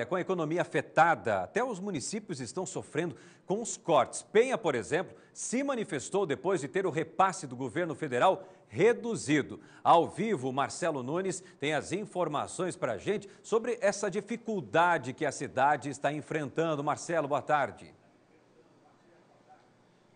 Né, com a economia afetada, até os municípios estão sofrendo com os cortes. Penha, por exemplo, se manifestou depois de ter o repasse do governo federal reduzido. Ao vivo, Marcelo Nunes tem as informações para a gente sobre essa dificuldade que a cidade está enfrentando. Marcelo, boa tarde.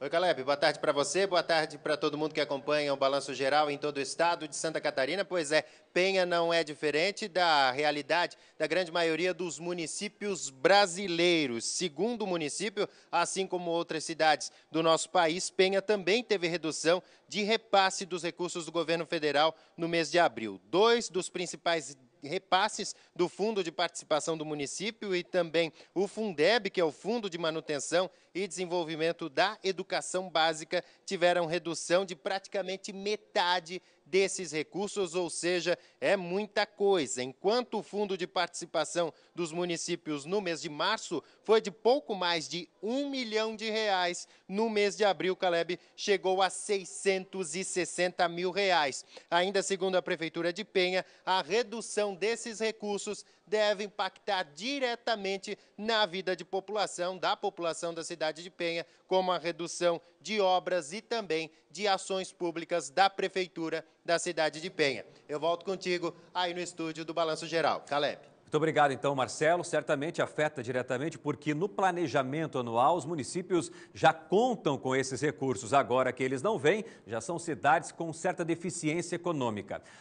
Oi, Caleb, boa tarde para você, boa tarde para todo mundo que acompanha o Balanço Geral em todo o estado de Santa Catarina. Pois é, Penha não é diferente da realidade da grande maioria dos municípios brasileiros. Segundo o município, assim como outras cidades do nosso país, Penha também teve redução de repasse dos recursos do governo federal no mês de abril. Dois dos principais repasses do Fundo de Participação do Município e também o Fundeb, que é o Fundo de Manutenção e Desenvolvimento da Educação Básica, tiveram redução de praticamente metade desses recursos, ou seja, é muita coisa. Enquanto o fundo de participação dos municípios no mês de março foi de pouco mais de um milhão de reais, no mês de abril, Caleb chegou a 660 mil reais. Ainda segundo a Prefeitura de Penha, a redução desses recursos deve impactar diretamente na vida de população, da população da cidade de Penha, como a redução de obras e também de ações públicas da Prefeitura da cidade de Penha. Eu volto contigo aí no estúdio do Balanço Geral. Caleb. Muito obrigado, então, Marcelo. Certamente afeta diretamente, porque no planejamento anual os municípios já contam com esses recursos. Agora que eles não vêm, já são cidades com certa deficiência econômica.